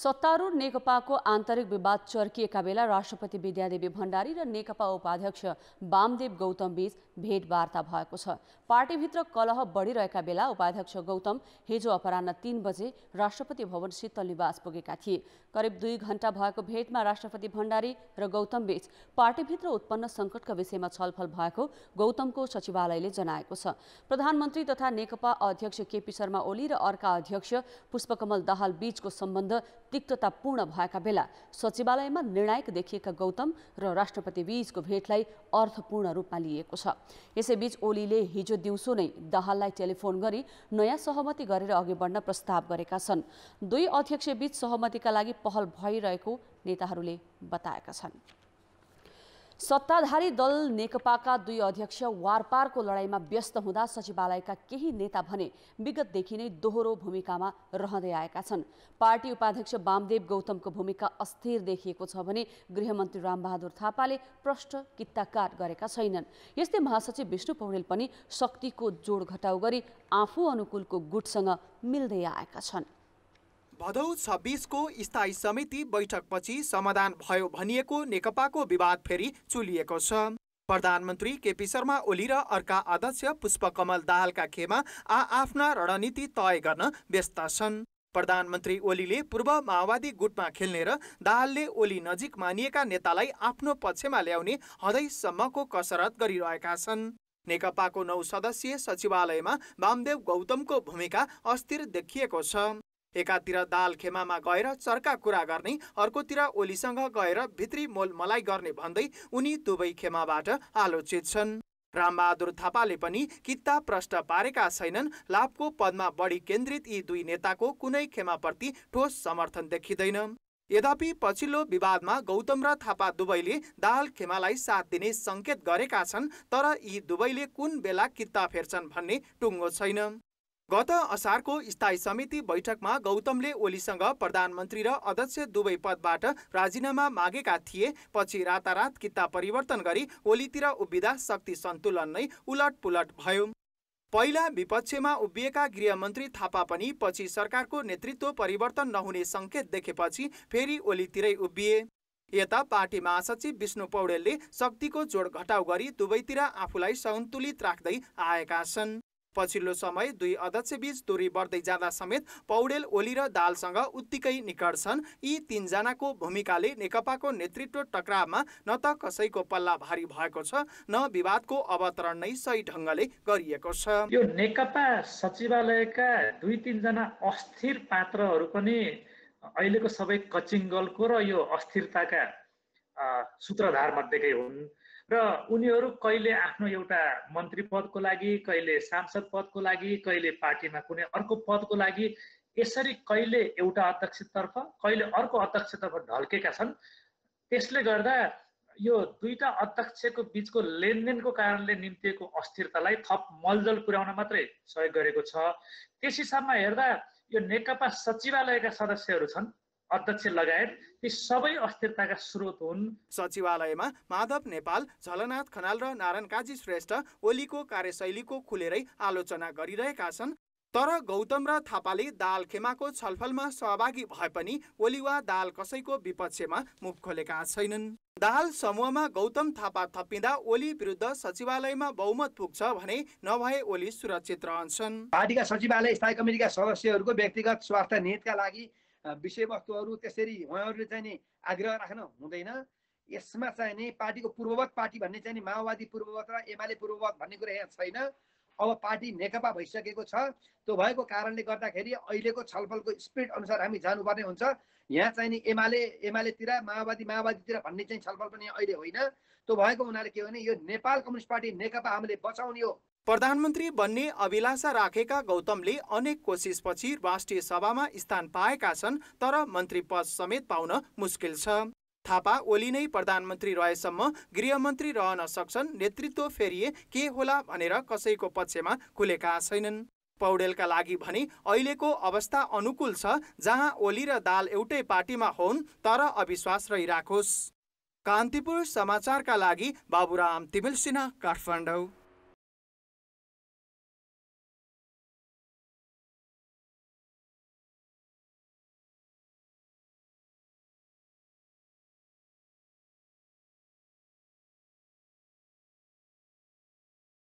सत्तारूढ नेकपाको आन्तरिक विवाद चर्किएका बेला राष्ट्रपति विद्यादेवी भण्डारी र नेकपा उपाध्यक्ष वामदेव गौतमबीच भेटवार्ता भएको छ पार्टीभित्र कलह बढिरहेका बेला उपाध्यक्ष गौतम हिजो अपरान्न तीन बजे राष्ट्रपति भवन शीतल निवास पुगेका थिए करिब दुई घण्टा भएको भेटमा राष्ट्रपति भण्डारी र गौतम बीच पार्टीभित्र उत्पन्न सङ्कटका विषयमा छलफल भएको गौतमको सचिवालयले जनाएको छ प्रधानमन्त्री तथा नेकपा अध्यक्ष केपी शर्मा ओली र अर्का अध्यक्ष पुष्पकमल दाहाल बीचको सम्बन्ध तिक्ततापूर्ण भएका बेला सचिवालयमा निर्णायक देखिएका गौतम र राष्ट्रपति बीचको भेटलाई अर्थपूर्ण रूपमा लिएको छ यसैबीच ओलीले हिजो दिउँसो नै दाहाललाई टेलिफोन गरी नयाँ सहमति गरेर अघि बढ्न प्रस्ताव गरेका छन् दुई अध्यक्ष बीच सहमतिका लागि पहल भइरहेको नेताहरूले बताएका छन् सत्ताधारी दल नेकपाका दुई अध्यक्ष वारपारको लडाईँमा व्यस्त हुँदा सचिवालयका केही नेता भने विगतदेखि नै दोहोरो भूमिकामा रहँदै आएका छन् पार्टी उपाध्यक्ष वामदेव गौतमको भूमिका अस्थिर देखिएको छ भने गृहमन्त्री रामबहादुर थापाले प्रष्ट किताकाट गरेका छैनन् यस्तै महासचिव विष्णु पौडेल पनि शक्तिको जोड घटाउ गरी आफू अनुकूलको गुटसँग मिल्दै आएका छन् भदौ छब्बिसको स्थायी समिति बैठकपछि समाधान भयो भनिएको नेकपाको विवाद फेरि चुलिएको छ प्रधानमन्त्री केपी शर्मा ओली र अर्का अध्यक्ष पुष्पकमल दाहालका खेमा आआफ्ना रणनीति तय गर्न व्यस्त छन् प्रधानमन्त्री ओलीले पूर्व माओवादी गुटमा खेल्ने र दाहालले ओली नजिक मानिएका नेतालाई आफ्नो पक्षमा ल्याउने हदैसम्मको कसरत गरिरहेका छन् नेकपाको नौ सदस्यीय सचिवालयमा वामदेव गौतमको भूमिका अस्थिर देखिएको छ एकातिर दाल खेमामा गएर चर्का कुरा गर्ने अर्कोतिर ओलीसँग गएर भित्री मोल मलाई गर्ने भन्दै उनी दुवै खेमाबाट आलोचित छन् रामबहादुर थापाले पनि कित्ता प्रष्ट पारेका छैनन् लाभको पदमा बढी केन्द्रित यी दुई नेताको कुनै खेमाप्रति ठोस समर्थन देखिँदैन यद्यपि पछिल्लो विवादमा गौतम र थापा दुवैले दाल खेमालाई साथ दिने सङ्केत गरेका छन् तर यी दुवैले कुन बेला कित्ता फेर्छन् भन्ने टुङ्गो छैन गत असारको स्थायी समिति बैठकमा गौतमले ओलीसँग प्रधानमन्त्री र अध्यक्ष दुवै पदबाट राजीनामा मागेका थिए पछि रातारात किता परिवर्तन गरी ओलीतिर उभिँदा शक्ति सन्तुलन नै उलटपुलट भयो पहिला विपक्षमा उभिएका गृहमन्त्री थापा पनि पछि सरकारको नेतृत्व परिवर्तन नहुने सङ्केत देखेपछि फेरि ओलीतिरै उभिए यता पार्टी महासचिव विष्णु पौडेलले शक्तिको जोड घटाउ गरी दुवैतिर आफूलाई सन्तुलित राख्दै आएका छन् पछिल्लो समय दुई अध्यक्षबीच दूरी बढ्दै जाँदा समेत पौडेल ओली र दालसँग उत्तिकै निकट छन् यी तीनजनाको भूमिकाले नेकपाको नेतृत्व टक्रावमा न त कसैको पल्ला भारी भएको छ न विवादको अवतरण नै सही ढङ्गले गरिएको छ यो नेकपा सचिवालयका दुई तिनजना अस्थिर पात्रहरू पनि अहिलेको सबै कचिङ्गलको र यो अस्थिरताका सूत्रधार मध्येकै हुन् र उनीहरू कहिले आफ्नो एउटा मन्त्री पदको लागि कहिले सांसद पदको लागि कहिले पार्टीमा कुनै अर्को पदको लागि यसरी कहिले एउटा अध्यक्षतर्फ कहिले अर्को अध्यक्षतर्फ ढल्केका छन् त्यसले गर्दा यो दुईटा अध्यक्षको बिचको लेनदेनको कारणले निम्तिएको अस्थिरतालाई थप मलजल पुर्याउन मात्रै सहयोग गरेको छ त्यस हिसाबमा हेर्दा यो नेकपा सचिवालयका सदस्यहरू छन् अध्यक्ष लगायत ती सबै अस्थिरताका स्रोत हुन् सचिवालयमा माधव नेपाल झलनाथ खनाल र नारायण काजी श्रेष्ठ ओलीको कार्यशैलीको खुलेरै आलोचना गरिरहेका छन् तर गौतम र थापाले दाल खेमाको छलफलमा सहभागी भए पनि ओली वा दाल कसैको विपक्षमा मुख खोलेका छैनन् दाल समूहमा गौतम थापा थपिँदा ओली विरुद्ध सचिवालयमा बहुमत पुग्छ भने नभए ओली सुरक्षित रहन्छन् पार्टीका सचिवालय स्थायी कमिटिका सदस्यहरूको व्यक्तिगत स्वार्थ निहितका लागि विषयवस्तुहरू त्यसरी उहाँहरूले चाहिँ नि आग्रह राख्न हुँदैन यसमा चाहिँ नि पार्टीको पूर्ववत पार्टी भन्ने चाहिँ नि माओवादी पूर्ववत र एमाले पूर्ववत भन्ने कुरा यहाँ छैन अब पार्टी नेकपा भइसकेको छ त्यो भएको कारणले गर्दाखेरि अहिलेको छलफलको स्पिड अनुसार हामी जानुपर्ने हुन्छ यहाँ चाहिँ नि एमाले एमालेतिर माओवादी माओवादीतिर भन्ने चाहिँ छलफल पनि अहिले होइन त्यो भएको हुनाले के भने यो नेपाल कम्युनिस्ट पार्टी नेकपा हामीले बचाउने हो प्रधानमन्त्री बन्ने अभिलाषा राखेका गौतमले अनेक कोसिसपछि राष्ट्रिय सभामा स्थान पाएका छन् तर मन्त्री पद समेत पाउन मुस्किल छ थापा ओली नै प्रधानमन्त्री रहेसम्म गृहमन्त्री रहन सक्छन् नेतृत्व फेरिए के होला भनेर कसैको पक्षमा खुलेका छैनन् पौडेलका लागि भने अहिलेको अवस्था अनुकूल छ जहाँ ओली र दाल एउटै पार्टीमा होन् तर अविश्वास रहिराखोस् कान्तिपुर समाचारका लागि बाबुराम तिमिल सिन्हा काठमाडौँ